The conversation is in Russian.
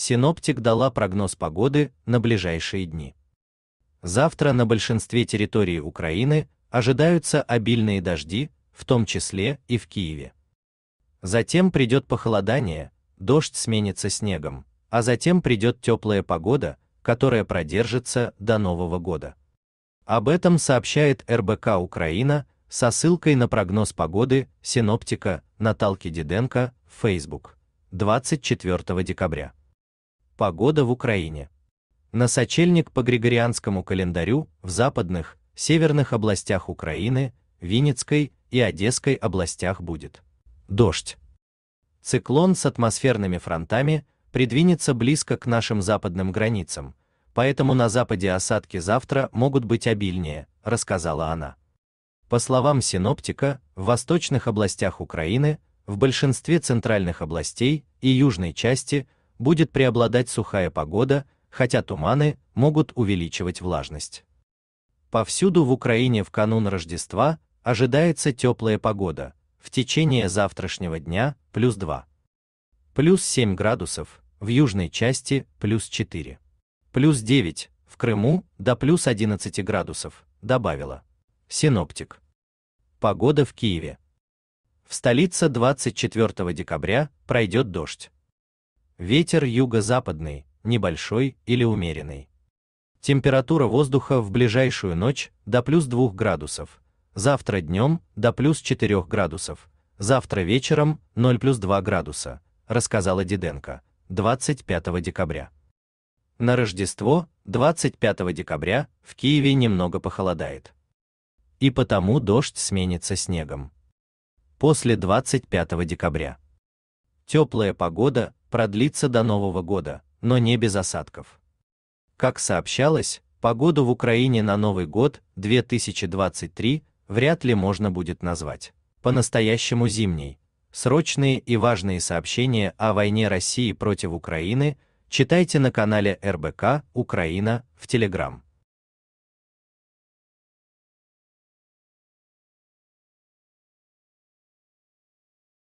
синоптик дала прогноз погоды на ближайшие дни. Завтра на большинстве территории Украины ожидаются обильные дожди, в том числе и в Киеве. Затем придет похолодание, дождь сменится снегом, а затем придет теплая погода, которая продержится до Нового года. Об этом сообщает РБК Украина со ссылкой на прогноз погоды синоптика Наталки Диденко в Facebook 24 декабря. Погода в Украине. На сочельник по григорианскому календарю в западных, северных областях Украины, Винницкой и Одесской областях будет дождь. Циклон с атмосферными фронтами придвинется близко к нашим западным границам, поэтому на западе осадки завтра могут быть обильнее, рассказала она. По словам синоптика, в восточных областях Украины, в большинстве центральных областей и южной части будет преобладать сухая погода, хотя туманы могут увеличивать влажность. Повсюду в Украине в канун Рождества ожидается теплая погода, в течение завтрашнего дня плюс 2. Плюс 7 градусов, в южной части плюс 4. Плюс 9, в Крыму до плюс 11 градусов, добавила. Синоптик. Погода в Киеве. В столице 24 декабря пройдет дождь. Ветер юго-западный, небольшой или умеренный. Температура воздуха в ближайшую ночь до плюс 2 градусов, завтра днем до плюс 4 градусов, завтра вечером 0 плюс 2 градуса, рассказала Диденко, 25 декабря. На Рождество, 25 декабря, в Киеве немного похолодает. И потому дождь сменится снегом. После 25 декабря. Теплая погода продлится до Нового года, но не без осадков. Как сообщалось, погоду в Украине на Новый год 2023 вряд ли можно будет назвать по-настоящему зимней. Срочные и важные сообщения о войне России против Украины читайте на канале РБК Украина в Телеграм.